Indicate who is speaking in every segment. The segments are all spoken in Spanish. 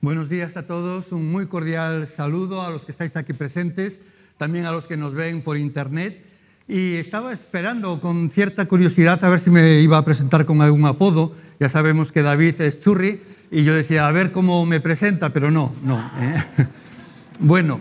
Speaker 1: Buenos días a todos, un muy cordial saludo a los que estáis aquí presentes, también a los que nos ven por internet. Y estaba esperando con cierta curiosidad a ver si me iba a presentar con algún apodo. Ya sabemos que David es churri y yo decía, a ver cómo me presenta, pero no, no. ¿eh? Bueno,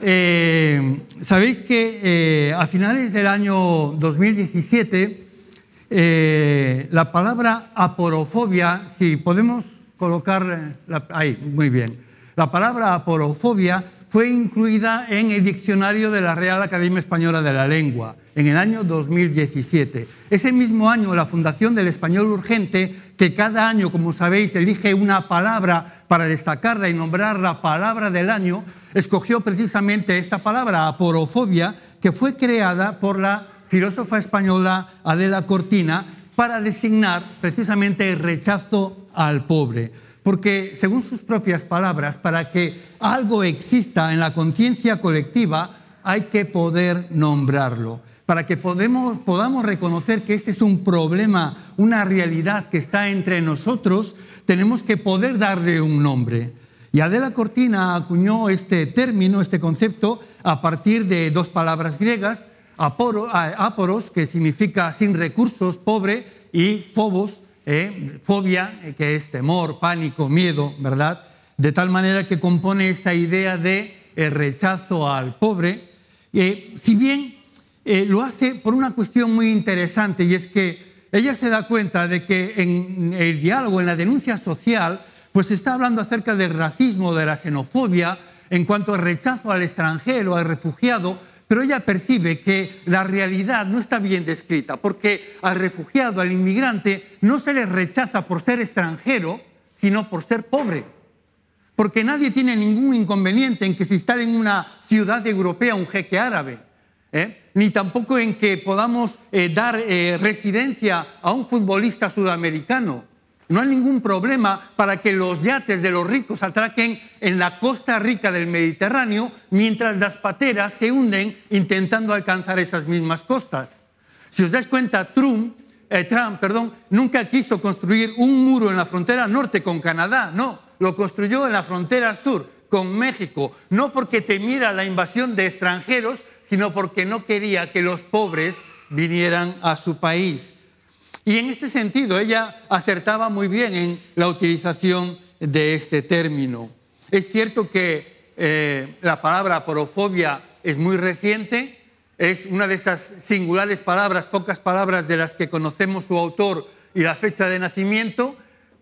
Speaker 1: eh, sabéis que eh, a finales del año 2017, la palabra aporofobia, si podemos colocar ahí, muy bien. La palabra aporofobia fue incluida en el diccionario de la Real Academia Española de la Lengua en el año 2017. Ese mismo año, la Fundación del Español Urgente, que cada año, como sabéis, elige una palabra para destacarla y nombrar la palabra del año, escogió precisamente esta palabra, aporofobia, que fue creada por la filósofa española Adela Cortina para designar precisamente el rechazo al pobre. Porque, según sus propias palabras, para que algo exista en la conciencia colectiva, hay que poder nombrarlo, para que podemos, podamos reconocer que este es un problema, una realidad que está entre nosotros, tenemos que poder darle un nombre. Y Adela Cortina acuñó este término, este concepto, a partir de dos palabras griegas, aporos, que significa sin recursos, pobre, y phobos, ¿eh? fobia, eh, que es temor, pánico, miedo, ¿verdad? De tal manera que compone esta idea de eh, rechazo al pobre, si bien lo hace por una cuestión muy interesante y es que ella se da cuenta de que en el diálogo, en la denuncia social, pues se está hablando acerca del racismo, de la xenofobia, en cuanto al rechazo al extranjero, al refugiado, pero ella percibe que la realidad no está bien descrita, porque al refugiado, al inmigrante, no se le rechaza por ser extranjero, sino por ser pobre. Porque nadie tiene ningún inconveniente en que se instale en una ciudad europea un jeque árabe, ¿eh? ni tampoco en que podamos eh, dar eh, residencia a un futbolista sudamericano no hay ningún problema para que los yates de los ricos atraquen en la costa rica del Mediterráneo mientras las pateras se hunden intentando alcanzar esas mismas costas. Si os dais cuenta, Trump, eh, Trump perdón, nunca quiso construir un muro en la frontera norte con Canadá, no, lo construyó en la frontera sur con México, no porque temiera la invasión de extranjeros, sino porque no quería que los pobres vinieran a su país. Y en este sentido, ella acertaba muy bien en la utilización de este término. Es cierto que eh, la palabra porofobia es muy reciente, es una de esas singulares palabras, pocas palabras de las que conocemos su autor y la fecha de nacimiento,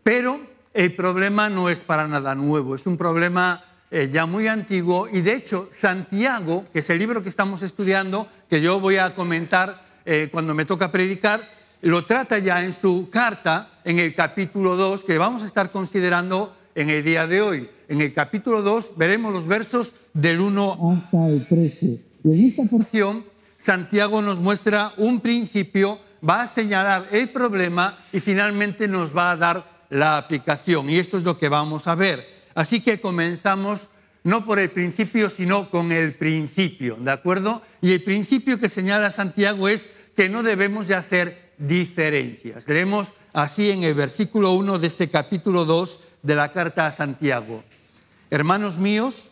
Speaker 1: pero el problema no es para nada nuevo, es un problema eh, ya muy antiguo y de hecho Santiago, que es el libro que estamos estudiando, que yo voy a comentar eh, cuando me toca predicar, lo trata ya en su carta, en el capítulo 2, que vamos a estar considerando en el día de hoy. En el capítulo 2 veremos los versos del 1 hasta el 13. Y en esta porción, Santiago nos muestra un principio, va a señalar el problema y finalmente nos va a dar la aplicación. Y esto es lo que vamos a ver. Así que comenzamos no por el principio, sino con el principio, ¿de acuerdo? Y el principio que señala Santiago es que no debemos de hacer diferencias. Leemos así en el versículo 1 de este capítulo 2 de la carta a Santiago. Hermanos míos,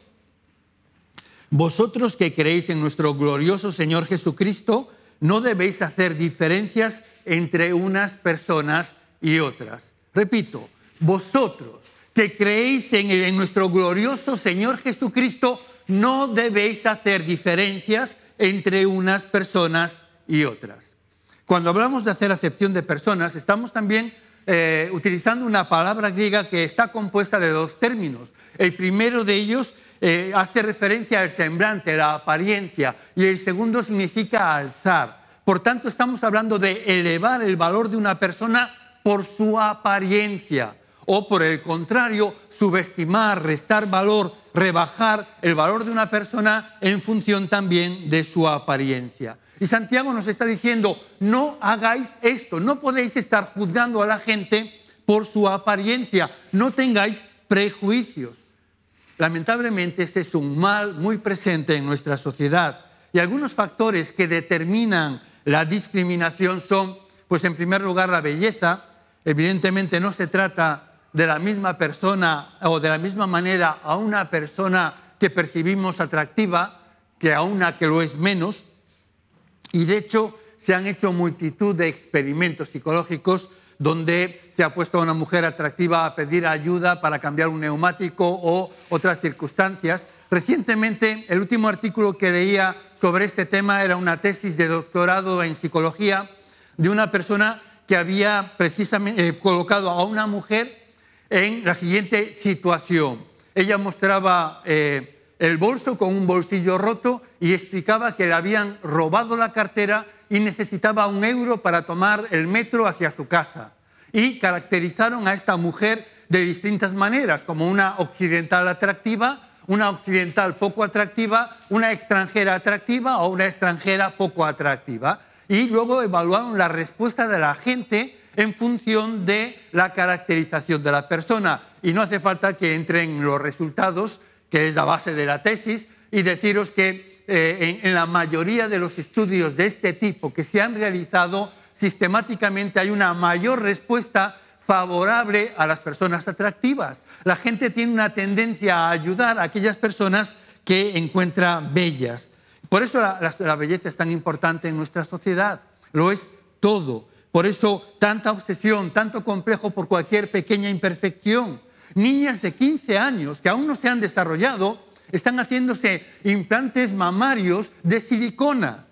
Speaker 1: vosotros que creéis en nuestro glorioso Señor Jesucristo, no debéis hacer diferencias entre unas personas y otras. Repito, vosotros que creéis en, en nuestro glorioso Señor Jesucristo, no debéis hacer diferencias entre unas personas y otras. Cuando hablamos de hacer acepción de personas, estamos también eh, utilizando una palabra griega que está compuesta de dos términos. El primero de ellos eh, hace referencia al semblante, la apariencia, y el segundo significa alzar. Por tanto, estamos hablando de elevar el valor de una persona por su apariencia, o por el contrario, subestimar, restar valor, rebajar el valor de una persona en función también de su apariencia. Y Santiago nos está diciendo, no hagáis esto, no podéis estar juzgando a la gente por su apariencia, no tengáis prejuicios. Lamentablemente este es un mal muy presente en nuestra sociedad y algunos factores que determinan la discriminación son, pues en primer lugar, la belleza. Evidentemente no se trata de la misma persona o de la misma manera a una persona que percibimos atractiva que a una que lo es menos. Y de hecho se han hecho multitud de experimentos psicológicos donde se ha puesto a una mujer atractiva a pedir ayuda para cambiar un neumático o otras circunstancias. Recientemente, el último artículo que leía sobre este tema era una tesis de doctorado en psicología de una persona que había precisamente eh, colocado a una mujer en la siguiente situación. Ella mostraba eh, el bolso con un bolsillo roto y explicaba que le habían robado la cartera y necesitaba un euro para tomar el metro hacia su casa. Y caracterizaron a esta mujer de distintas maneras, como una occidental atractiva, una occidental poco atractiva, una extranjera atractiva o una extranjera poco atractiva. Y luego evaluaron la respuesta de la gente en función de la caracterización de la persona. Y no hace falta que entren los resultados que es la base de la tesis, y deciros que eh, en, la mayoría de los estudios de este tipo que se han realizado, sistemáticamente hay una mayor respuesta favorable a las personas atractivas. La gente tiene una tendencia a ayudar a aquellas personas que encuentra bellas. Por eso la, belleza es tan importante en nuestra sociedad, lo es todo. Por eso tanta obsesión, tanto complejo por cualquier pequeña imperfección. Niñas de 15 años que aún no se han desarrollado están haciéndose implantes mamarios de silicona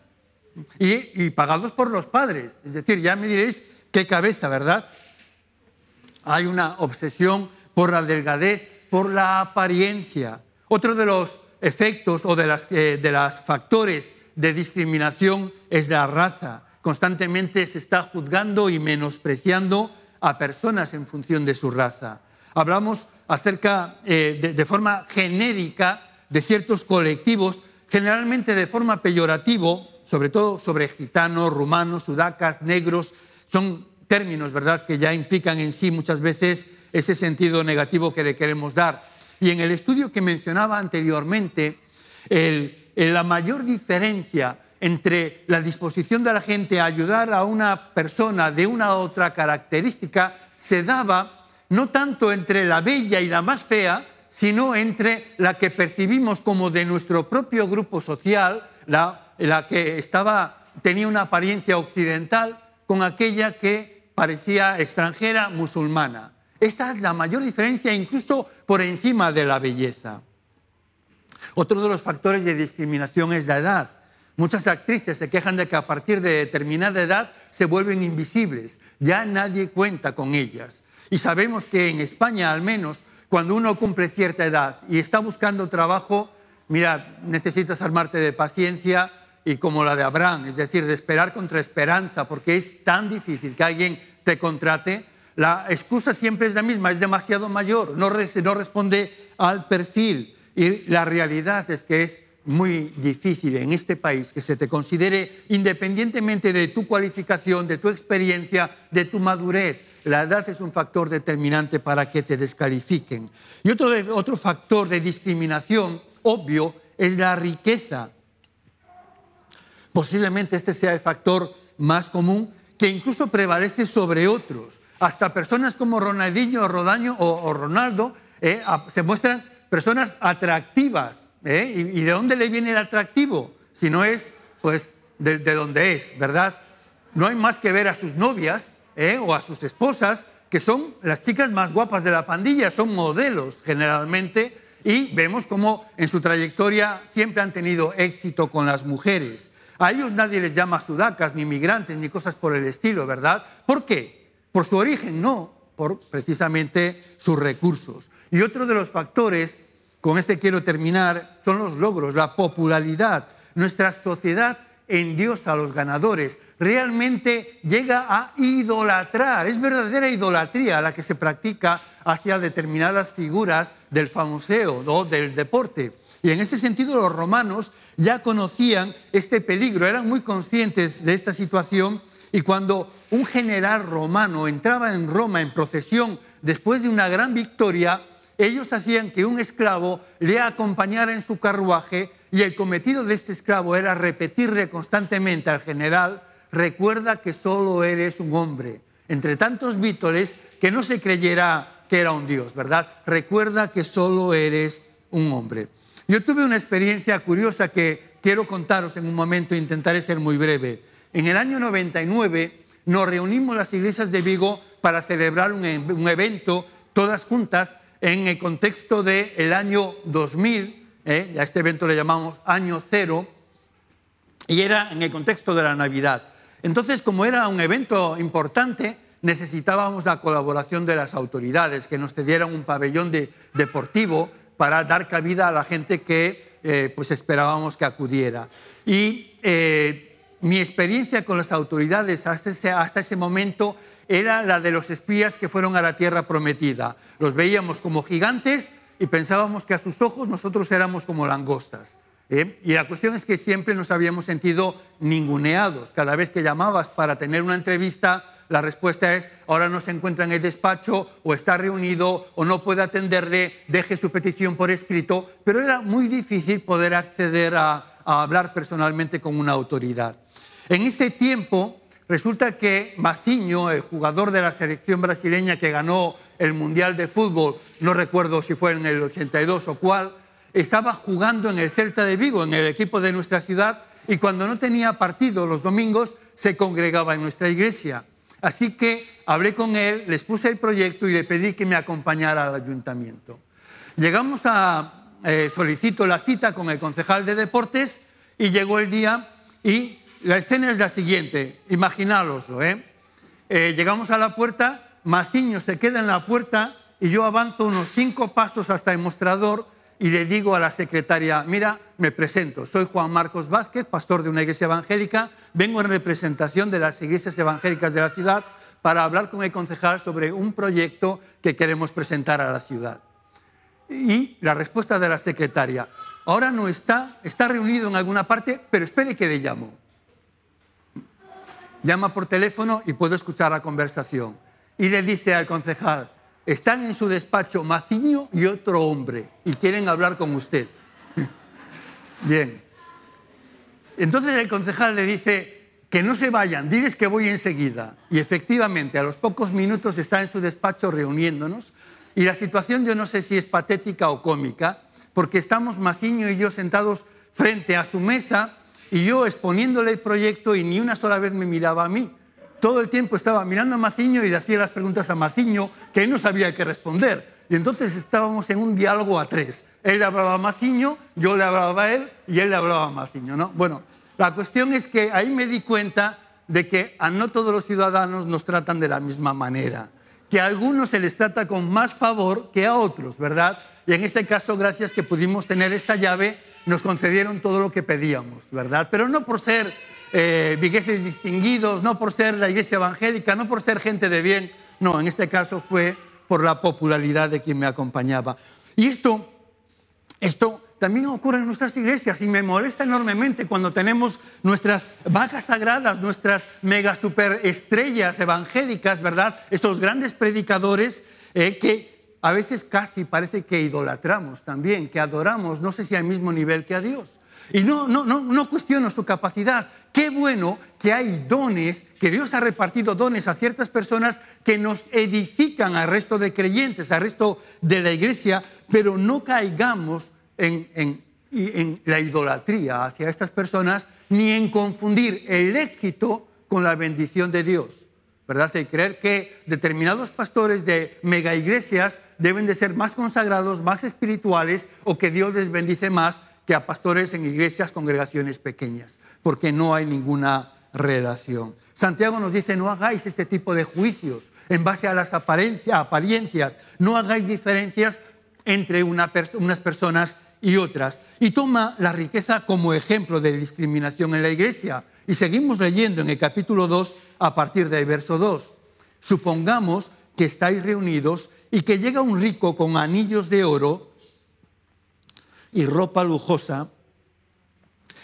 Speaker 1: y, pagados por los padres. Es decir, ya me diréis qué cabeza, ¿verdad? Hay una obsesión por la delgadez, por la apariencia. Otro de los efectos o de los eh, de factores de discriminación es la raza. Constantemente se está juzgando y menospreciando a personas en función de su raza hablamos acerca eh, de, forma genérica de ciertos colectivos, generalmente de forma peyorativo, sobre todo sobre gitanos, rumanos, sudacas, negros, son términos, ¿verdad?, que ya implican en sí muchas veces ese sentido negativo que le queremos dar. Y en el estudio que mencionaba anteriormente, la mayor diferencia entre la disposición de la gente a ayudar a una persona de una u otra característica se daba no tanto entre la bella y la más fea, sino entre la que percibimos como de nuestro propio grupo social, la, que tenía una apariencia occidental, con aquella que parecía extranjera musulmana. Esta es la mayor diferencia, incluso por encima de la belleza. Otro de los factores de discriminación es la edad. Muchas actrices se quejan de que a partir de determinada edad se vuelven invisibles, ya nadie cuenta con ellas. Y sabemos que en España, al menos, cuando uno cumple cierta edad y está buscando trabajo, mira, necesitas armarte de paciencia y como la de Abraham, es decir, de esperar contra esperanza, porque es tan difícil que alguien te contrate. La excusa siempre es la misma, es demasiado mayor, no, no responde al perfil. Y la realidad es que es muy difícil en este país que se te considere, independientemente de tu cualificación, de tu experiencia, de tu madurez. La edad es un factor determinante para que te descalifiquen. Y otro, otro factor de discriminación obvio es la riqueza. Posiblemente este sea el factor más común que incluso prevalece sobre otros. Hasta personas como Ronaldinho Rodaño, o, Ronaldo eh, se muestran personas atractivas ¿eh? ¿Y, de dónde le viene el atractivo? Si no es, pues, de, dónde es, ¿verdad? No hay más que ver a sus novias ¿eh? o a sus esposas, que son las chicas más guapas de la pandilla, son modelos generalmente, y vemos cómo en su trayectoria siempre han tenido éxito con las mujeres. A ellos nadie les llama sudacas, ni migrantes, ni cosas por el estilo, ¿verdad? ¿Por qué? Por su origen, no, por precisamente sus recursos. Y otro de los factores con este quiero terminar, son los logros, la popularidad. Nuestra sociedad en Dios a los ganadores, realmente llega a idolatrar. Es verdadera idolatría la que se practica hacia determinadas figuras del famoseo o del deporte. Y en este sentido los romanos ya conocían este peligro, eran muy conscientes de esta situación y cuando un general romano entraba en Roma en procesión después de una gran victoria, ellos hacían que un esclavo le acompañara en su carruaje y el cometido de este esclavo era repetirle constantemente al general, recuerda que solo eres un hombre, entre tantos vítores que no se creyera que era un dios, ¿verdad? Recuerda que solo eres un hombre. Yo tuve una experiencia curiosa que quiero contaros en un momento, e intentaré ser muy breve. En el año 99 nos reunimos las iglesias de Vigo para celebrar un e-, evento todas juntas en el contexto del el año 2000, eh, a este evento le llamamos año cero, y era en el contexto de la Navidad. Entonces, como era un evento importante, necesitábamos la colaboración de las autoridades, que nos cedieran un pabellón deportivo para dar cabida a la gente que eh, pues esperábamos que acudiera. Y eh, mi experiencia con las autoridades hasta ese, momento era la de los espías que fueron a la tierra prometida. Los veíamos como gigantes y pensábamos que a sus ojos nosotros éramos como langostas. ¿eh? Y la cuestión es que siempre nos habíamos sentido ninguneados. Cada vez que llamabas para tener una entrevista, la respuesta es, ahora no se encuentra en el despacho o está reunido o no puede atenderle, deje su petición por escrito, pero era muy difícil poder acceder a hablar personalmente con una autoridad. En ese tiempo, resulta que Maciño, el jugador de la selección brasileña que ganó el Mundial de Fútbol, no recuerdo si fue en el 82 o cuál, estaba jugando en el Celta de Vigo, en el equipo de nuestra ciudad, y cuando no tenía partido los domingos, se congregaba en nuestra iglesia. Así que hablé con él, les puse el proyecto y le pedí que me acompañara al ayuntamiento. Llegamos a, eh, solicito la cita con el concejal de deportes y llegó el día y la escena es la siguiente, imaginaoslo, ¿eh? eh llegamos a la puerta, Maciño se queda en la puerta y yo avanzo unos cinco pasos hasta el mostrador y le digo a la secretaria, mira, me presento, soy Juan Marcos Vázquez, pastor de una iglesia evangélica, vengo en representación de las iglesias evangélicas de la ciudad para hablar con el concejal sobre un proyecto que queremos presentar a la ciudad. Y la respuesta de la secretaria, ahora no está, está reunido en alguna parte, pero espere que le llamo llama por teléfono y puedo escuchar la conversación. Y le dice al concejal, están en su despacho Maciño y otro hombre y quieren hablar con usted. Bien. Entonces el concejal le dice que no se vayan, diles que voy enseguida. Y efectivamente, a los pocos minutos está en su despacho reuniéndonos. Y la situación yo no sé si es patética o cómica, porque estamos Maciño y yo sentados frente a su mesa y yo exponiéndole el proyecto y ni una sola vez me miraba a mí. Todo el tiempo estaba mirando a Maciño y le hacía las preguntas a Maciño que él no sabía qué responder. Y entonces estábamos en un diálogo a tres. Él le hablaba a Maciño, yo le hablaba a él y él le hablaba a Maciño. Bueno, la cuestión es que ahí me di cuenta de que a no todos los ciudadanos nos tratan de la misma manera, que a algunos se les trata con más favor que a otros, ¿verdad? Y en este caso, gracias que pudimos tener esta llave nos concedieron todo lo que pedíamos, ¿verdad? Pero no por ser eh, vigueses distinguidos, no por ser la iglesia evangélica, no por ser gente de bien, no, en este caso fue por la popularidad de quien me acompañaba. Y esto, esto también ocurre en nuestras iglesias y me molesta enormemente cuando tenemos nuestras vacas sagradas, nuestras mega superestrellas evangélicas, ¿verdad? Esos grandes predicadores eh, que a veces casi parece que idolatramos también, que adoramos, no sé si al mismo nivel que a Dios. Y no, no, no, cuestiono su capacidad. Qué bueno que hay dones, que Dios ha repartido dones a ciertas personas que nos edifican al resto de creyentes, al resto de la iglesia, pero no caigamos en la idolatría hacia estas personas ni en confundir el éxito con la bendición de Dios. ¿verdad? De creer que determinados pastores de mega iglesias deben de ser más consagrados, más espirituales o que Dios les bendice más que a pastores en iglesias, congregaciones pequeñas, porque no hay ninguna relación. Santiago nos dice, no hagáis este tipo de juicios en base a las apariencias, no hagáis diferencias entre unas personas y otras. Y toma la riqueza como ejemplo de discriminación en la iglesia. Y seguimos leyendo en el capítulo 2 a partir del verso 2. Supongamos que estáis reunidos y que llega un rico con anillos de oro y ropa lujosa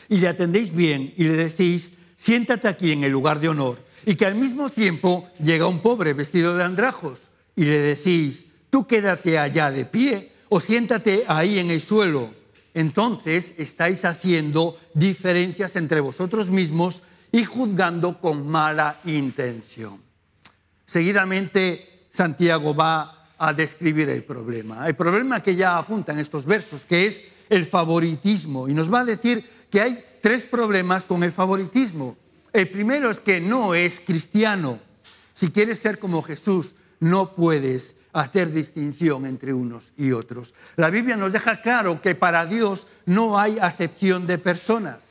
Speaker 1: y le atendéis bien y le decís, siéntate aquí en el lugar de honor. Y que al mismo tiempo llega un pobre vestido de andrajos y le decís, tú quédate allá de pie o siéntate ahí en el suelo entonces estáis haciendo diferencias entre vosotros mismos y juzgando con mala intención. Seguidamente, Santiago va a describir el problema. El problema que ya apunta en estos versos, que es el favoritismo. Y nos va a decir que hay tres problemas con el favoritismo. El primero es que no es cristiano. Si quieres ser como Jesús, no puedes hacer distinción entre unos y otros. La Biblia nos deja claro que para Dios no hay acepción de personas.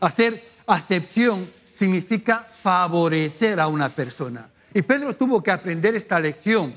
Speaker 1: Hacer acepción significa favorecer a una persona. Y Pedro tuvo que aprender esta lección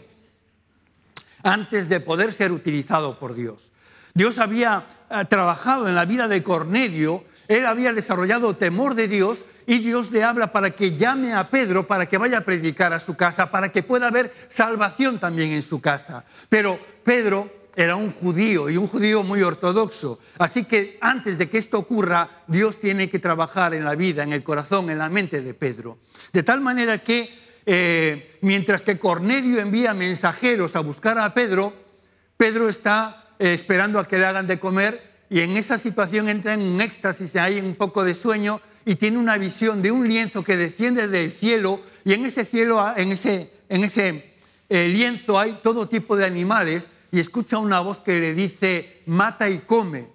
Speaker 1: antes de poder ser utilizado por Dios. Dios había eh, trabajado en la vida de Cornelio, él había desarrollado temor de Dios y Dios le habla para que llame a Pedro, para que vaya a predicar a su casa, para que pueda haber salvación también en su casa. Pero Pedro era un judío y un judío muy ortodoxo. Así que antes de que esto ocurra, Dios tiene que trabajar en la vida, en el corazón, en la mente de Pedro. De tal manera que eh, mientras que Cornelio envía mensajeros a buscar a Pedro, Pedro está eh, esperando a que le hagan de comer y en esa situación entra en un éxtasis, hay un poco de sueño y tiene una visión de un lienzo que desciende del cielo y en ese cielo, en ese, en ese eh, lienzo hay todo tipo de animales y escucha una voz que le dice, mata y come.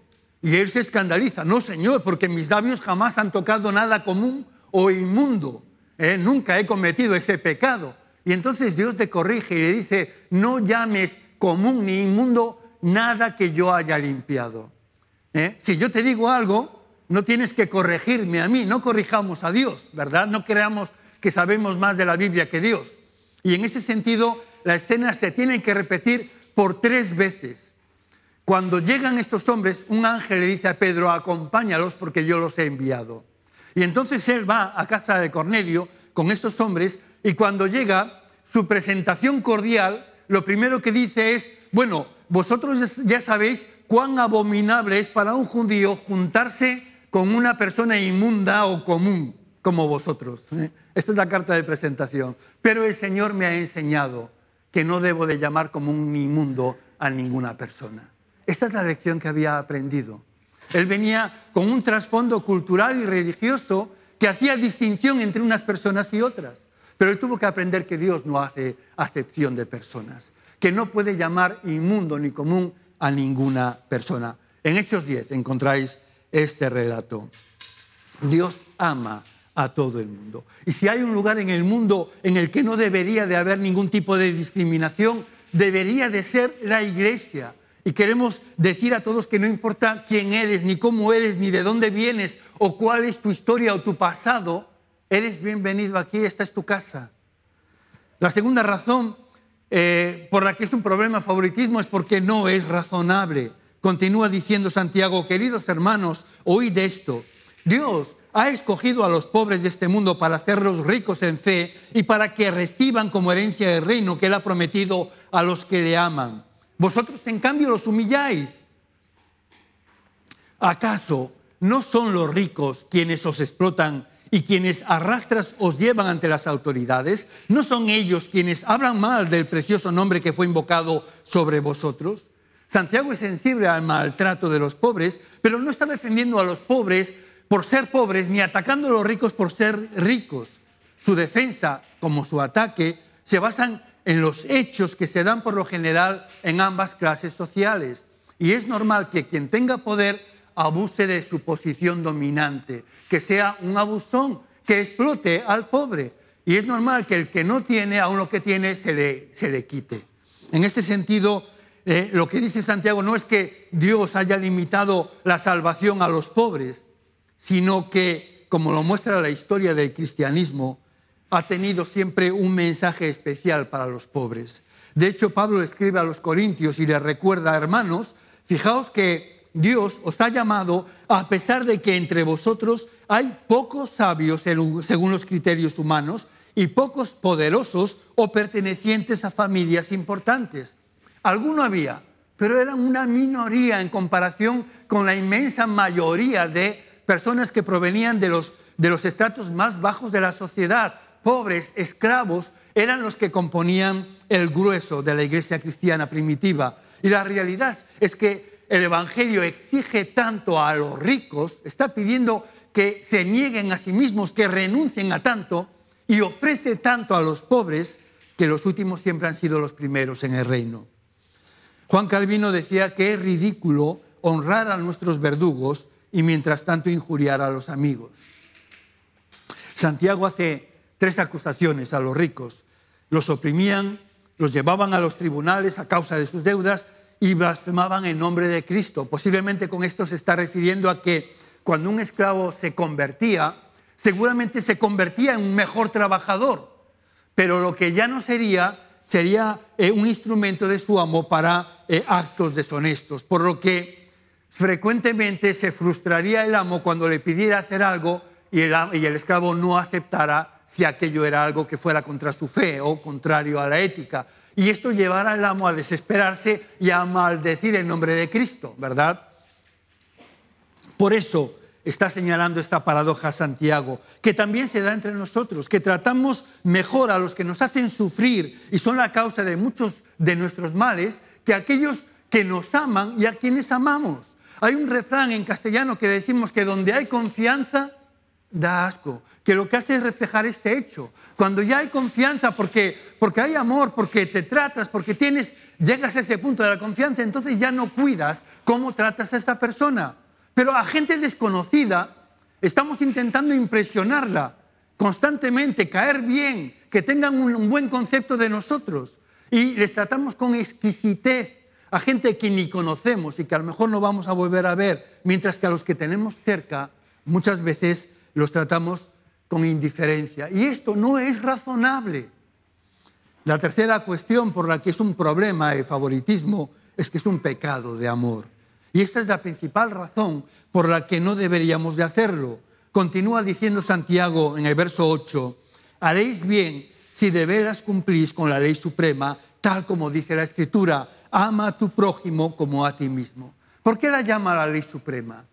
Speaker 1: Y él se escandaliza, no señor, porque mis labios jamás han tocado nada común o inmundo. ¿eh? nunca he cometido ese pecado. Y entonces Dios te corrige y le dice, no llames común ni inmundo nada que yo haya limpiado. ¿eh? si yo te digo algo, no tienes que corregirme a mí, no corrijamos a Dios, ¿verdad? No creamos que sabemos más de la Biblia que Dios. Y en ese sentido, la escena se tiene que repetir por tres veces. Cuando llegan estos hombres, un ángel le dice a Pedro, acompáñalos porque yo los he enviado. Y entonces él va a casa de Cornelio con estos hombres y cuando llega, su presentación cordial, lo primero que dice es, bueno, vosotros ya sabéis cuán abominable es para un judío juntarse con una persona inmunda o común como vosotros. ¿eh? Esta es la carta de presentación. Pero el Señor me ha enseñado que no debo de llamar común ni inmundo a ninguna persona. Esta es la lección que había aprendido. Él venía con un trasfondo cultural y religioso que hacía distinción entre unas personas y otras. Pero él tuvo que aprender que Dios no hace acepción de personas, que no puede llamar inmundo ni común a ninguna persona. En Hechos 10 encontráis este relato. Dios ama a todo el mundo. Y si hay un lugar en el mundo en el que no debería de haber ningún tipo de discriminación, debería de ser la iglesia. Y queremos decir a todos que no importa quién eres, ni cómo eres, ni de dónde vienes, o cuál es tu historia o tu pasado, eres bienvenido aquí, esta es tu casa. La segunda razón eh, por la que es un problema favoritismo es porque no es razonable. Continúa diciendo Santiago, queridos hermanos, oíd esto. Dios ha escogido a los pobres de este mundo para hacerlos ricos en fe y para que reciban como herencia el reino que Él ha prometido a los que le aman. Vosotros, en cambio, los humilláis. ¿Acaso no son los ricos quienes os explotan y quienes arrastras os llevan ante las autoridades? ¿No son ellos quienes hablan mal del precioso nombre que fue invocado sobre vosotros? Santiago es sensible al maltrato de los pobres, pero no está defendiendo a los pobres por ser pobres ni atacando a los ricos por ser ricos. Su defensa, como su ataque, se basan en los hechos que se dan por lo general en ambas clases sociales. Y es normal que quien tenga poder abuse de su posición dominante, que sea un abusón, que explote al pobre. Y es normal que el que no tiene, aún lo que tiene, se le, se le quite. En este sentido, eh, lo que dice Santiago no es que Dios haya limitado la salvación a los pobres, sino que, como lo muestra la historia del cristianismo, ha tenido siempre un mensaje especial para los pobres. De hecho, Pablo escribe a los Corintios y les recuerda, hermanos, fijaos que Dios os ha llamado a pesar de que entre vosotros hay pocos sabios según los criterios humanos y pocos poderosos o pertenecientes a familias importantes Alguno había, pero eran una minoría en comparación con la inmensa mayoría de personas que provenían de los, de los estratos más bajos de la sociedad. Pobres, esclavos, eran los que componían el grueso de la iglesia cristiana primitiva. Y la realidad es que el Evangelio exige tanto a los ricos, está pidiendo que se nieguen a sí mismos, que renuncien a tanto, y ofrece tanto a los pobres, que los últimos siempre han sido los primeros en el reino. Juan Calvino decía que es ridículo honrar a nuestros verdugos y mientras tanto injuriar a los amigos. Santiago hace tres acusaciones a los ricos. Los oprimían, los llevaban a los tribunales a causa de sus deudas y blasfemaban en nombre de Cristo. Posiblemente con esto se está refiriendo a que cuando un esclavo se convertía, seguramente se convertía en un mejor trabajador, pero lo que ya no sería sería eh, un instrumento de su amo para eh, actos deshonestos, por lo que frecuentemente se frustraría el amo cuando le pidiera hacer algo y el, y el esclavo no aceptara si aquello era algo que fuera contra su fe o contrario a la ética. Y esto llevará al amo a desesperarse y a maldecir el nombre de Cristo, ¿verdad? Por eso, está señalando esta paradoja Santiago, que también se da entre nosotros, que tratamos mejor a los que nos hacen sufrir y son la causa de muchos de nuestros males que a aquellos que nos aman y a quienes amamos. Hay un refrán en castellano que decimos que donde hay confianza, da asco, que lo que hace es reflejar este hecho. Cuando ya hay confianza, porque, porque hay amor, porque te tratas, porque tienes, llegas a ese punto de la confianza, entonces ya no cuidas cómo tratas a esa persona. Pero a gente desconocida estamos intentando impresionarla constantemente, caer bien, que tengan un buen concepto de nosotros. Y les tratamos con exquisitez a gente que ni conocemos y que a lo mejor no vamos a volver a ver, mientras que a los que tenemos cerca muchas veces los tratamos con indiferencia. Y esto no es razonable. La tercera cuestión por la que es un problema el favoritismo es que es un pecado de amor. Y esta es la principal razón por la que no deberíamos de hacerlo. Continúa diciendo Santiago en el verso 8, haréis bien si de veras cumplís con la ley suprema, tal como dice la Escritura, ama a tu prójimo como a ti mismo. ¿Por qué la llama la ley suprema?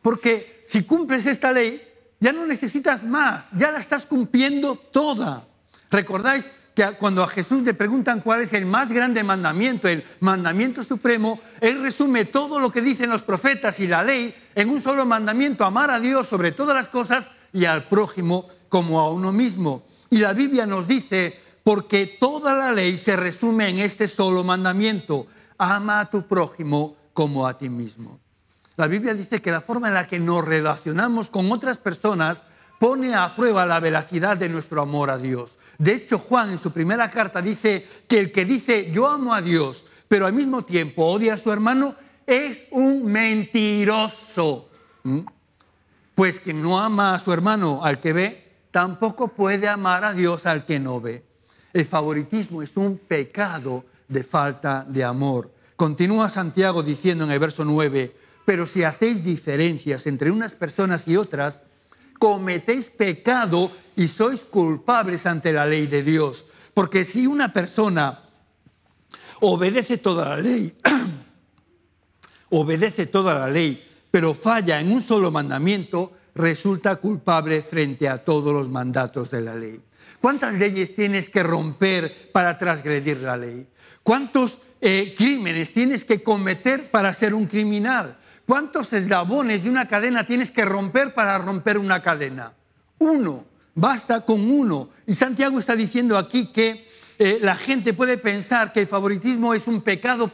Speaker 1: Porque si cumples esta ley, ya no necesitas más, ya la estás cumpliendo toda. ¿Recordáis que cuando a Jesús le preguntan cuál es el más grande mandamiento, el mandamiento supremo, Él resume todo lo que dicen los profetas y la ley en un solo mandamiento, amar a Dios sobre todas las cosas y al prójimo como a uno mismo. Y la Biblia nos dice, porque toda la ley se resume en este solo mandamiento, ama a tu prójimo como a ti mismo. La Biblia dice que la forma en la que nos relacionamos con otras personas pone a prueba la veracidad de nuestro amor a Dios. De hecho, Juan en su primera carta dice que el que dice yo amo a Dios, pero al mismo tiempo odia a su hermano, es un mentiroso. ¿Mm? Pues quien no ama a su hermano al que ve, tampoco puede amar a Dios al que no ve. El favoritismo es un pecado de falta de amor. Continúa Santiago diciendo en el verso 9, pero si hacéis diferencias entre unas personas y otras, cometéis pecado y sois culpables ante la ley de Dios. Porque si una persona obedece toda la ley, obedece toda la ley, pero falla en un solo mandamiento, resulta culpable frente a todos los mandatos de la ley. ¿Cuántas leyes tienes que romper para transgredir la ley? ¿Cuántos eh, crímenes tienes que cometer para ser un criminal? ¿Cuántos eslabones de una cadena tienes que romper para romper una cadena? Uno, basta con uno. Y Santiago está diciendo aquí que eh, la gente puede pensar que el favoritismo es eh, un pecado,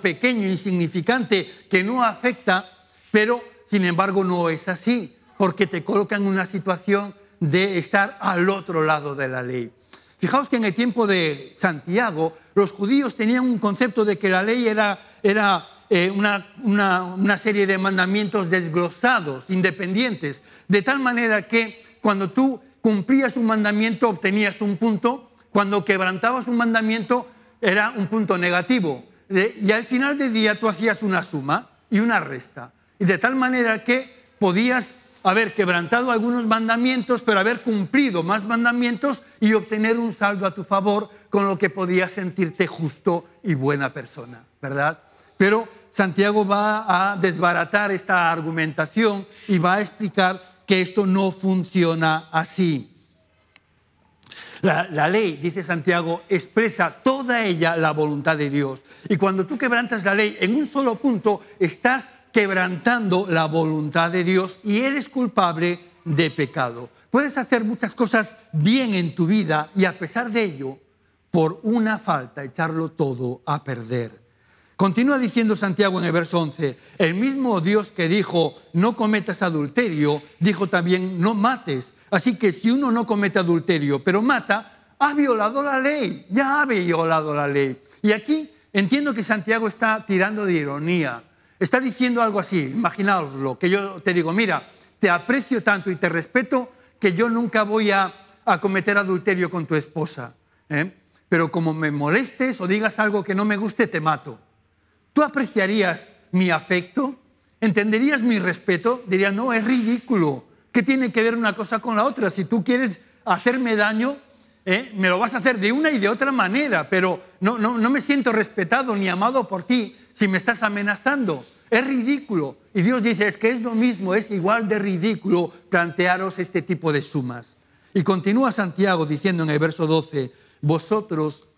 Speaker 1: pequeño, insignificante, que no afecta, pero sin embargo no es así, porque te coloca en una situación de estar al otro lado de la ley. Fijaos que en el tiempo de Santiago los judíos tenían un concepto de que la ley era, era eh, una, una serie de mandamientos desglosados, independientes, de tal manera que cuando tú cumplías un mandamiento obtenías un punto, cuando quebrantabas un mandamiento era un punto negativo. Y al final del día tú hacías una suma y una resta. Y de tal manera que podías haber quebrantado algunos mandamientos, pero haber cumplido más mandamientos y obtener un saldo a tu favor, con lo que podías sentirte justo y buena persona, ¿verdad? Pero Santiago va a desbaratar esta argumentación y va a explicar que esto no funciona así. La, ley, dice Santiago, expresa toda ella la voluntad de Dios. Y cuando tú quebrantas la ley en un solo punto, estás quebrantando la voluntad de Dios y eres culpable de pecado. Puedes hacer muchas cosas bien en tu vida y a pesar de ello, por una falta, echarlo todo a perder. Continúa diciendo Santiago en el verso 11, el mismo Dios que dijo, no cometas adulterio, dijo también, no mates. Así que si uno no comete adulterio, pero mata, ha violado la ley, ya ha violado la ley. Y aquí entiendo que Santiago está tirando de ironía, está diciendo algo así, imaginaoslo, que yo te digo, mira, te aprecio tanto y te respeto que yo nunca voy a, a cometer adulterio con tu esposa. ¿eh? Pero como me molestes o digas algo que no me guste, te mato. ¿Tú apreciarías mi afecto? ¿Entenderías mi respeto? Diría, no, es ridículo. ¿Qué tiene que ver una cosa con la otra? Si tú quieres hacerme daño, ¿eh? me lo vas a hacer de una y de otra manera, pero no, no, no me siento respetado ni amado por ti si me estás amenazando. Es ridículo. Y Dios dice, es que es lo mismo, es igual de ridículo plantearos este tipo de sumas. Y continúa Santiago diciendo en el verso 12, vosotros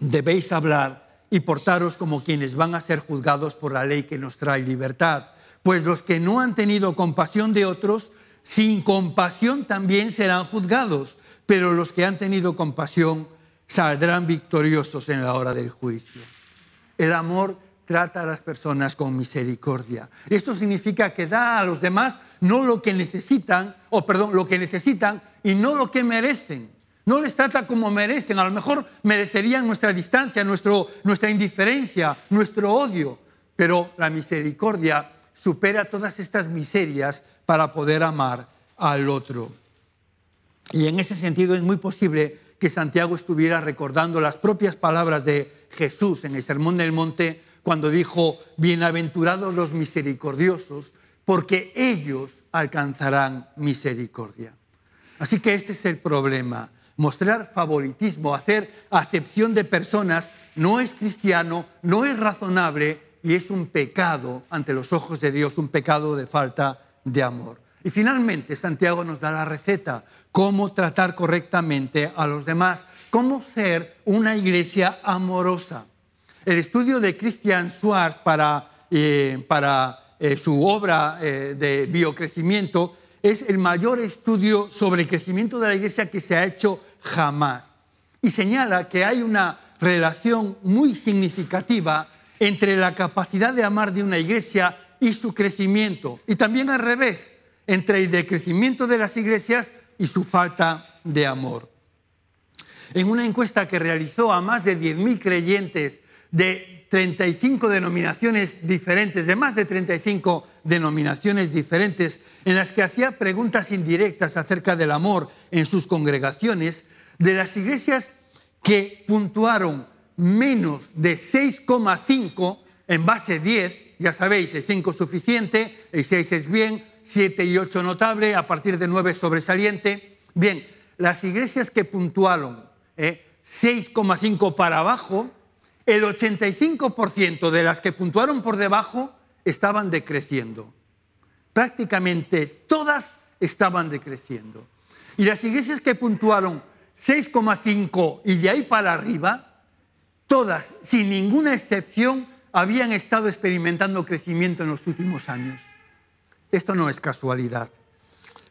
Speaker 1: debéis hablar y portaros como quienes van a ser juzgados por la ley que nos trae libertad. Pues los que no han tenido compasión de otros, sin compasión también serán juzgados, pero los que han tenido compasión saldrán victoriosos en la hora del juicio. El amor trata a las personas con misericordia. Esto significa que da a los demás no lo que necesitan, o perdón, lo que necesitan y no lo que merecen no les trata como merecen. A lo mejor merecerían nuestra distancia, nuestro, nuestra indiferencia, nuestro odio, pero la misericordia supera todas estas miserias para poder amar al otro. Y en ese sentido es muy posible que Santiago estuviera recordando las propias palabras de Jesús en el Sermón del Monte cuando dijo, bienaventurados los misericordiosos, porque ellos alcanzarán misericordia. Así que este es el problema. Mostrar favoritismo, hacer acepción de personas, no es cristiano, no es razonable y es un pecado ante los ojos de Dios, un pecado de falta de amor. Y finalmente, Santiago nos da la receta, cómo tratar correctamente a los demás, cómo ser una iglesia amorosa. El estudio de Christian Schwartz para, eh, eh, su obra eh, de biocrecimiento es el mayor estudio sobre el crecimiento de la iglesia que se ha hecho jamás. Y señala que hay una relación muy significativa entre la capacidad de amar de una iglesia y su crecimiento. Y también al revés, entre el decrecimiento de las iglesias y su falta de amor. En una encuesta que realizó a más de 10.000 creyentes de 35 denominaciones diferentes, de más de 35 denominaciones diferentes, en las que hacía preguntas indirectas acerca del amor en sus congregaciones, de las iglesias que puntuaron menos de 6,5 en base 10, ya sabéis, el 5 es suficiente, el 6 es bien, 7 y 8 notable, a partir de 9 sobresaliente. Bien, las iglesias que puntuaron 6,5 eh, para abajo, el 85% de las que puntuaron por debajo estaban decreciendo. Prácticamente todas estaban decreciendo. Y las iglesias que puntuaron 6,5 y de ahí para arriba, todas, sin ninguna excepción, habían estado experimentando crecimiento en los últimos años. Esto no es casualidad.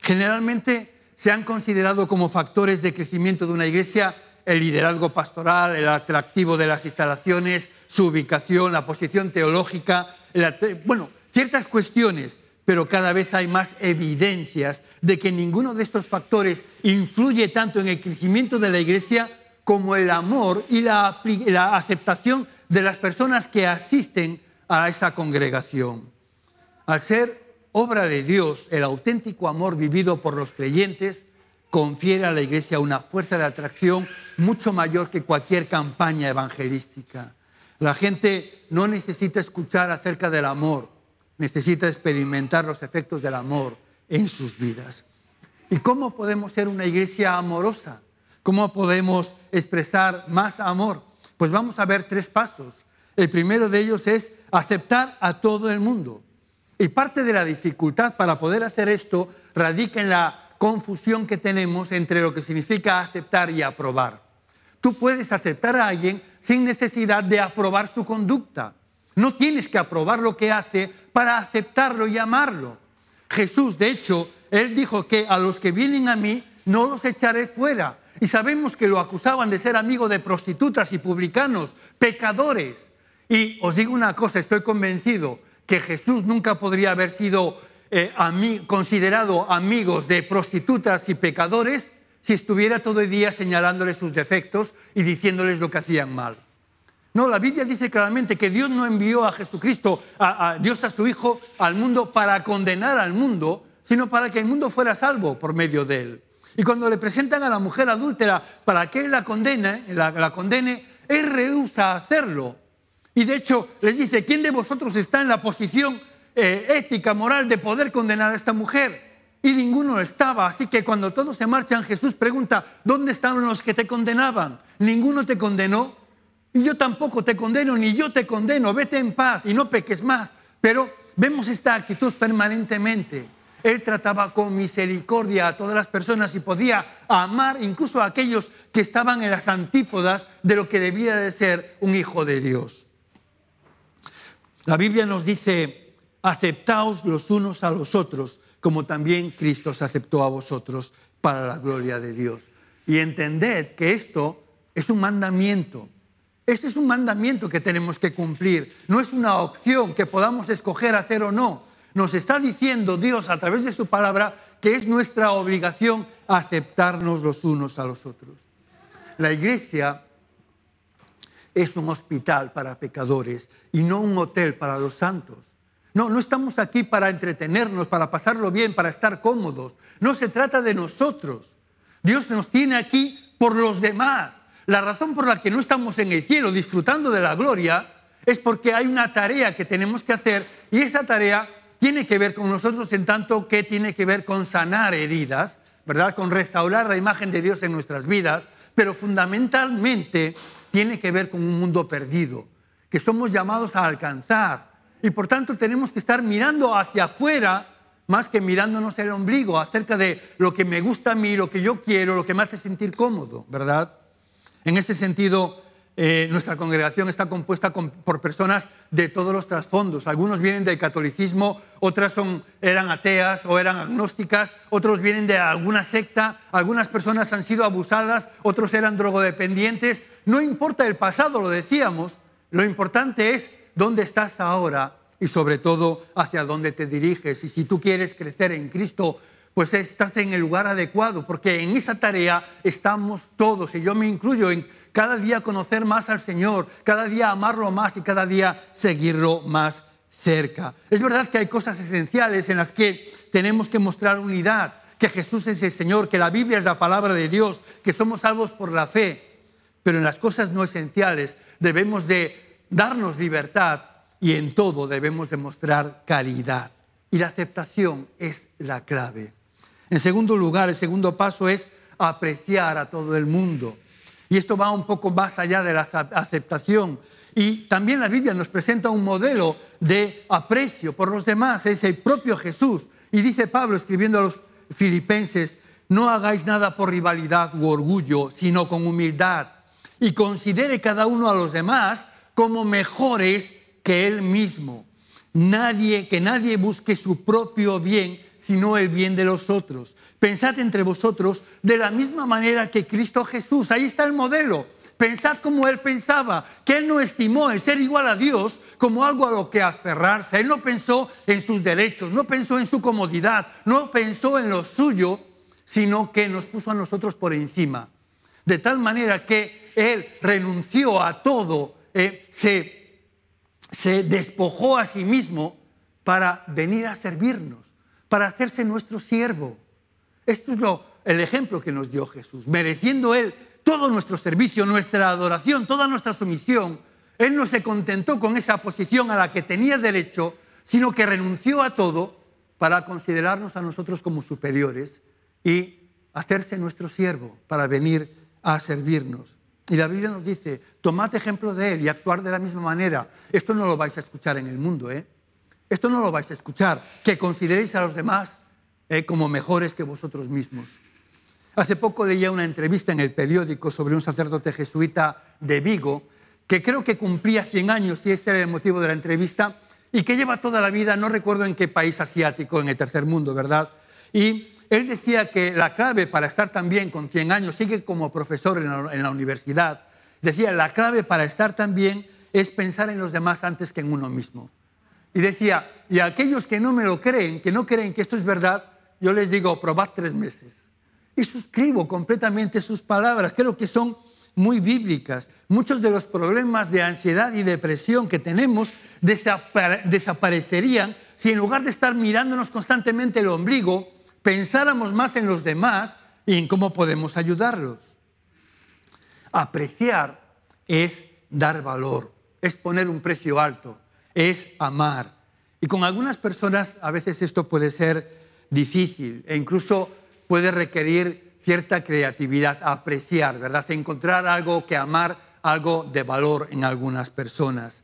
Speaker 1: Generalmente se han considerado como factores de crecimiento de una iglesia el liderazgo pastoral, el atractivo de las instalaciones, su ubicación, la posición teológica, bueno, ciertas cuestiones pero cada vez hay más evidencias de que ninguno de estos factores influye tanto en el crecimiento de la iglesia como el amor y la, aceptación de las personas que asisten a esa congregación. Al ser obra de Dios, el auténtico amor vivido por los creyentes confiere a la iglesia una fuerza de atracción mucho mayor que cualquier campaña evangelística. La gente no necesita escuchar acerca del amor, necesita experimentar los efectos del amor en sus vidas. ¿Y cómo podemos ser una iglesia amorosa? ¿Cómo podemos expresar más amor? Pues vamos a ver tres pasos. El primero de ellos es aceptar a todo el mundo. Y parte de la dificultad para poder hacer esto radica en la confusión que tenemos entre lo que significa aceptar y aprobar. Tú puedes aceptar a alguien sin necesidad de aprobar su conducta. No tienes que aprobar lo que hace para aceptarlo y amarlo. Jesús, de hecho, él dijo que a los que vienen a mí no los echaré fuera. Y sabemos que lo acusaban de ser amigo de prostitutas y publicanos, pecadores. Y os digo una cosa, estoy convencido que Jesús nunca podría haber sido eh, a mí considerado amigos de prostitutas y pecadores si estuviera todo el día señalándoles sus defectos y diciéndoles lo que hacían mal. No, la Biblia dice claramente que Dios no envió a Jesucristo, a, Dios a su Hijo, al mundo para condenar al mundo, sino para que el mundo fuera salvo por medio de él. Y cuando le presentan a la mujer adúltera para que él la condene, la, condene, él rehúsa hacerlo. Y de hecho les dice, ¿quién de vosotros está en la posición eh, ética, moral de poder condenar a esta mujer? Y ninguno estaba. Así que cuando todos se marchan, Jesús pregunta, ¿dónde estaban los que te condenaban? Ninguno te condenó. Y yo tampoco te condeno, ni yo te condeno, vete en paz y no peques más. Pero vemos esta actitud permanentemente. Él trataba con misericordia a todas las personas y podía amar incluso a aquellos que estaban en las antípodas de lo que debía de ser un hijo de Dios. La Biblia nos dice, aceptaos los unos a los otros, como también Cristo se aceptó a vosotros para la gloria de Dios. Y entended que esto es un mandamiento, este es un mandamiento que tenemos que cumplir, no es una opción que podamos escoger hacer o no. Nos está diciendo Dios a través de su palabra que es nuestra obligación aceptarnos los unos a los otros. La iglesia es un hospital para pecadores y no un hotel para los santos. No, no estamos aquí para entretenernos, para pasarlo bien, para estar cómodos. No se trata de nosotros. Dios nos tiene aquí por los demás. La razón por la que no estamos en el cielo disfrutando de la gloria es porque hay una tarea que tenemos que hacer y esa tarea tiene que ver con nosotros en tanto que tiene que ver con sanar heridas, ¿verdad? Con restaurar la imagen de Dios en nuestras vidas, pero fundamentalmente tiene que ver con un mundo perdido que somos llamados a alcanzar y por tanto tenemos que estar mirando hacia afuera más que mirándonos el ombligo acerca de lo que me gusta a mí, lo que yo quiero, lo que me hace sentir cómodo, ¿verdad? En ese sentido, eh, nuestra congregación está compuesta por personas de todos los trasfondos. Algunos vienen del catolicismo, otras son, eran ateas o eran agnósticas, otros vienen de alguna secta, algunas personas han sido abusadas, otros eran drogodependientes. No importa el pasado, lo decíamos, lo importante es dónde estás ahora y sobre todo hacia dónde te diriges. Y si tú quieres crecer en Cristo, pues estás en el lugar adecuado, porque en esa tarea estamos todos, y yo me incluyo en cada día conocer más al Señor, cada día amarlo más y cada día seguirlo más cerca. Es verdad que hay cosas esenciales en las que tenemos que mostrar unidad, que Jesús es el Señor, que la Biblia es la palabra de Dios, que somos salvos por la fe, pero en las cosas no esenciales debemos de darnos libertad y en todo debemos demostrar caridad. Y la aceptación es la clave. En segundo lugar, el segundo paso es apreciar a todo el mundo. Y esto va un poco más allá de la aceptación. Y también la Biblia nos presenta un modelo de aprecio por los demás, es el propio Jesús. Y dice Pablo, escribiendo a los filipenses, no hagáis nada por rivalidad u orgullo, sino con humildad. Y considere cada uno a los demás como mejores que él mismo. Nadie, que nadie busque su propio bien, sino el bien de los otros. Pensad entre vosotros de la misma manera que Cristo Jesús. Ahí está el modelo. Pensad como Él pensaba, que Él no estimó el ser igual a Dios como algo a lo que aferrarse. Él no pensó en sus derechos, no pensó en su comodidad, no pensó en lo suyo, sino que nos puso a nosotros por encima. De tal manera que Él renunció a todo, eh, se despojó a sí mismo para venir a servirnos para hacerse nuestro siervo. Esto es el ejemplo que nos dio Jesús. Mereciendo Él todo nuestro servicio, nuestra adoración, toda nuestra sumisión, Él no se contentó con esa posición a la que tenía derecho, sino que renunció a todo para considerarnos a nosotros como superiores y hacerse nuestro siervo para venir a servirnos. Y la Biblia nos dice, tomad ejemplo de Él y actuar de la misma manera. Esto no lo vais a escuchar en el mundo, ¿eh? Esto no lo vais a escuchar, que consideréis a los demás eh, como mejores que vosotros mismos. Hace poco leía una entrevista en el periódico sobre un sacerdote jesuita de Vigo, que creo que cumplía 100 años, y este era el motivo de la entrevista, y que lleva toda la vida, no recuerdo en qué país asiático, en el tercer mundo, ¿verdad? Y él decía que la clave para estar tan bien con 100 años, sigue como profesor en la, universidad, decía, la clave para estar tan bien es pensar en los demás antes que en uno mismo. Y decía, y a aquellos que no me lo creen, que no creen que esto es verdad, yo les digo, probad tres meses. Y suscribo completamente sus palabras. Creo que son muy bíblicas. Muchos de los problemas de ansiedad y depresión que tenemos desaparecerían si en lugar de estar mirándonos constantemente el ombligo, pensáramos más en los demás y en cómo podemos ayudarlos. Apreciar es dar valor, es poner un precio alto es amar. Y con algunas personas a veces esto puede ser difícil e incluso puede requerir cierta creatividad, apreciar, ¿verdad? Encontrar algo que amar, algo de valor en algunas personas.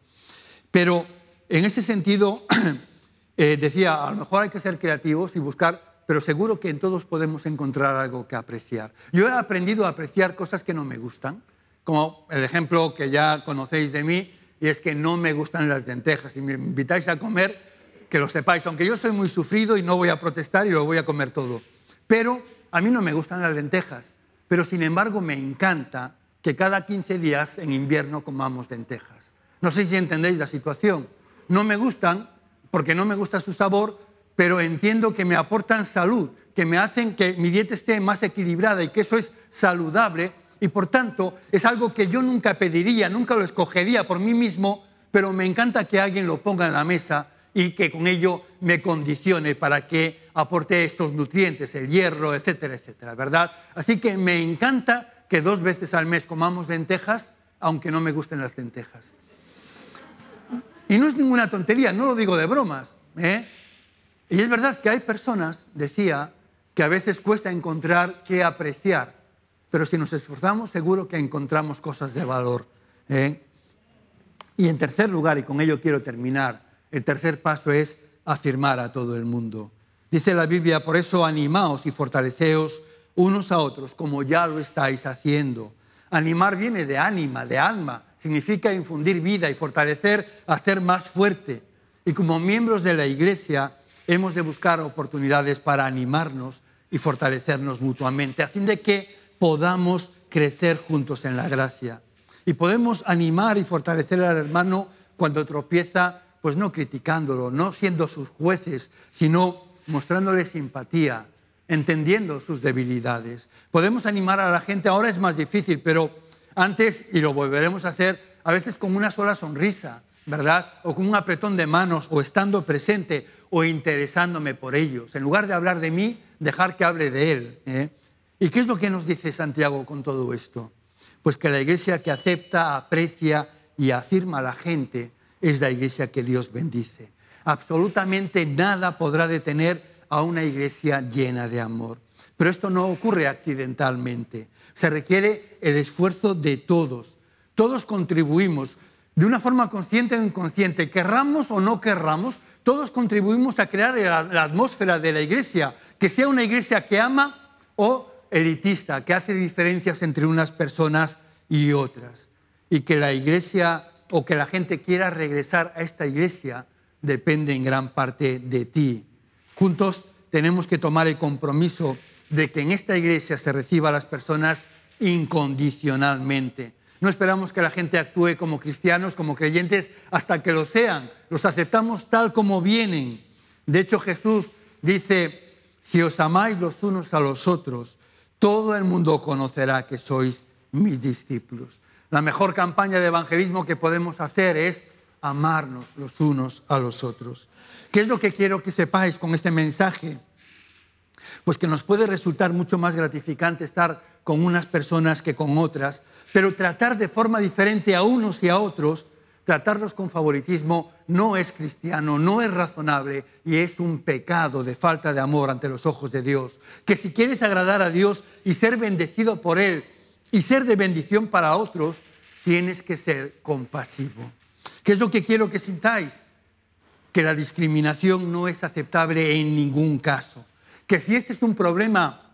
Speaker 1: Pero en ese sentido, eh, decía, a lo mejor hay que ser creativos y buscar, pero seguro que en todos podemos encontrar algo que apreciar. Yo he aprendido a apreciar cosas que no me gustan, como el ejemplo que ya conocéis de mí, y es que no me gustan las lentejas. Si me invitáis a comer, que lo sepáis, aunque yo soy muy sufrido y no voy a protestar y lo voy a comer todo. Pero a mí no me gustan las lentejas, pero sin embargo me encanta que cada 15 días en invierno comamos lentejas. No sé si entendéis la situación. No me gustan porque no me gusta su sabor, pero entiendo que me aportan salud, que me hacen que mi dieta esté más equilibrada y que eso es saludable y por tanto es algo que yo nunca pediría, nunca lo escogería por mí mismo, pero me encanta que alguien lo ponga en la mesa y que con ello me condicione para que aporte estos nutrientes, el hierro, etcétera, etcétera, ¿verdad? Así que me encanta que dos veces al mes comamos lentejas, aunque no me gusten las lentejas. Y no es ninguna tontería, no lo digo de bromas. ¿eh? Y es verdad que hay personas, decía, que a veces cuesta encontrar qué apreciar pero si nos esforzamos seguro que encontramos cosas de valor. ¿eh? Y en tercer lugar, y con ello quiero terminar, el tercer paso es afirmar a todo el mundo. Dice la Biblia, por eso animaos y fortaleceos unos a otros como ya lo estáis haciendo. Animar viene de ánima, de alma, significa infundir vida y fortalecer, hacer más fuerte. Y como miembros de la iglesia hemos de buscar oportunidades para animarnos y fortalecernos mutuamente, a fin de que podamos crecer juntos en la gracia. Y podemos animar y fortalecer al hermano cuando tropieza, pues no criticándolo, no siendo sus jueces, sino mostrándole simpatía, entendiendo sus debilidades. Podemos animar a la gente, ahora es más difícil, pero antes, y lo volveremos a hacer, a veces con una sola sonrisa, ¿verdad? O con un apretón de manos, o estando presente, o interesándome por ellos. En lugar de hablar de mí, dejar que hable de él. ¿eh? ¿Y qué es lo que nos dice Santiago con todo esto? Pues que la iglesia que acepta, aprecia y afirma a la gente es la iglesia que Dios bendice. Absolutamente nada podrá detener a una iglesia llena de amor. Pero esto no ocurre accidentalmente. Se requiere el esfuerzo de todos. Todos contribuimos, de una forma consciente o inconsciente, querramos o no querramos, todos contribuimos a crear la, atmósfera de la iglesia, que sea una iglesia que ama o elitista que hace diferencias entre unas personas y otras. Y que la iglesia o que la gente quiera regresar a esta iglesia depende en gran parte de ti. Juntos tenemos que tomar el compromiso de que en esta iglesia se reciba a las personas incondicionalmente. No esperamos que la gente actúe como cristianos, como creyentes, hasta que lo sean. Los aceptamos tal como vienen. De hecho, Jesús dice, si os amáis los unos a los otros, todo el mundo conocerá que sois mis discípulos. La mejor campaña de evangelismo que podemos hacer es amarnos los unos a los otros. ¿Qué es lo que quiero que sepáis con este mensaje? Pues que nos puede resultar mucho más gratificante estar con unas personas que con otras, pero tratar de forma diferente a unos y a otros Tratarlos con favoritismo no es cristiano, no es razonable y es un pecado de falta de amor ante los ojos de Dios. Que si quieres agradar a Dios y ser bendecido por Él y ser de bendición para otros, tienes que ser compasivo. ¿Qué es lo que quiero que sintáis? Que la discriminación no es aceptable en ningún caso. Que si este es un problema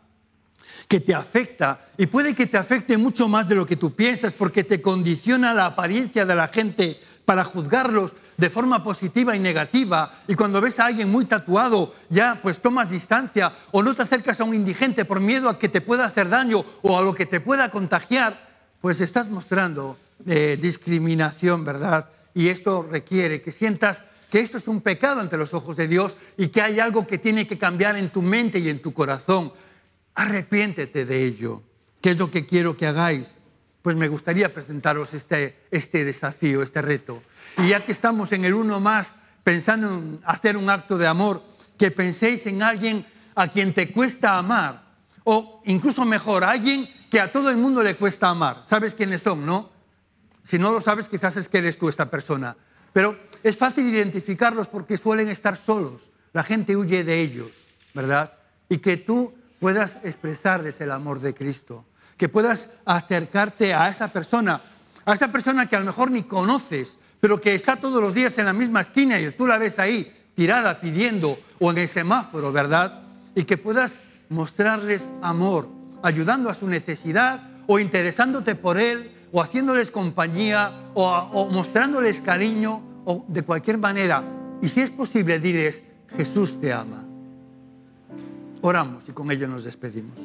Speaker 1: que te afecta y puede que te afecte mucho más de lo que tú piensas porque te condiciona la apariencia de la gente para juzgarlos de forma positiva y negativa y cuando ves a alguien muy tatuado ya pues tomas distancia o no te acercas a un indigente por miedo a que te pueda hacer daño o a lo que te pueda contagiar, pues estás mostrando eh, discriminación, ¿verdad? Y esto requiere que sientas que esto es un pecado ante los ojos de Dios y que hay algo que tiene que cambiar en tu mente y en tu corazón arrepiéntete de ello. ¿Qué es lo que quiero que hagáis? Pues me gustaría presentaros este, este desafío, este reto. Y ya que estamos en el uno más, pensando en hacer un acto de amor, que penséis en alguien a quien te cuesta amar, o incluso mejor, alguien que a todo el mundo le cuesta amar. ¿Sabes quiénes son, no? Si no lo sabes, quizás es que eres tú esta persona. Pero es fácil identificarlos porque suelen estar solos. La gente huye de ellos, ¿verdad? Y que tú puedas expresarles el amor de Cristo, que puedas acercarte a esa persona, a esa persona que a lo mejor ni conoces, pero que está todos los días en la misma esquina y tú la ves ahí tirada pidiendo o en el semáforo, ¿verdad? Y que puedas mostrarles amor, ayudando a su necesidad o interesándote por él o haciéndoles compañía o, mostrándoles cariño o de cualquier manera. Y si es posible, diles, Jesús te ama. Oramos y con ello nos despedimos.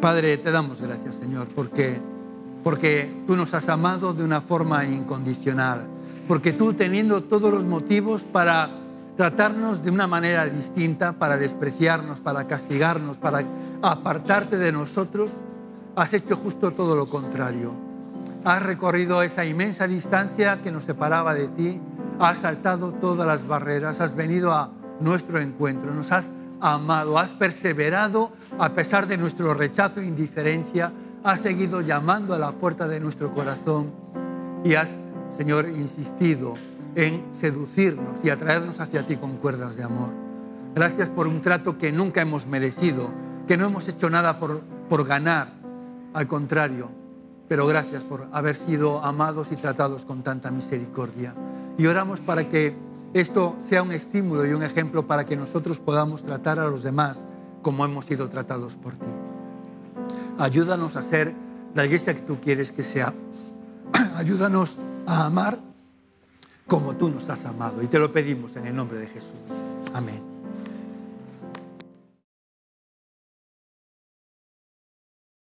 Speaker 1: Padre, te damos gracias, Señor, porque, porque tú nos has amado de una forma incondicional, porque tú teniendo todos los motivos para tratarnos de una manera distinta, para despreciarnos, para castigarnos, para apartarte de nosotros, has hecho justo todo lo contrario. Has recorrido esa inmensa distancia que nos separaba de ti, has saltado todas las barreras, has venido a nuestro encuentro, nos has amado, has perseverado a pesar de nuestro rechazo e indiferencia, has seguido llamando a la puerta de nuestro corazón y has, Señor, insistido en seducirnos y atraernos hacia ti con cuerdas de amor. Gracias por un trato que nunca hemos merecido, que no hemos hecho nada por, por ganar, al contrario, pero gracias por haber sido amados y tratados con tanta misericordia. Y oramos para que esto sea un estímulo y un ejemplo para que nosotros podamos tratar a los demás como hemos sido tratados por ti. Ayúdanos a ser la iglesia que tú quieres que seamos. Ayúdanos a amar como tú nos has amado. Y te lo pedimos en el nombre de Jesús. Amén.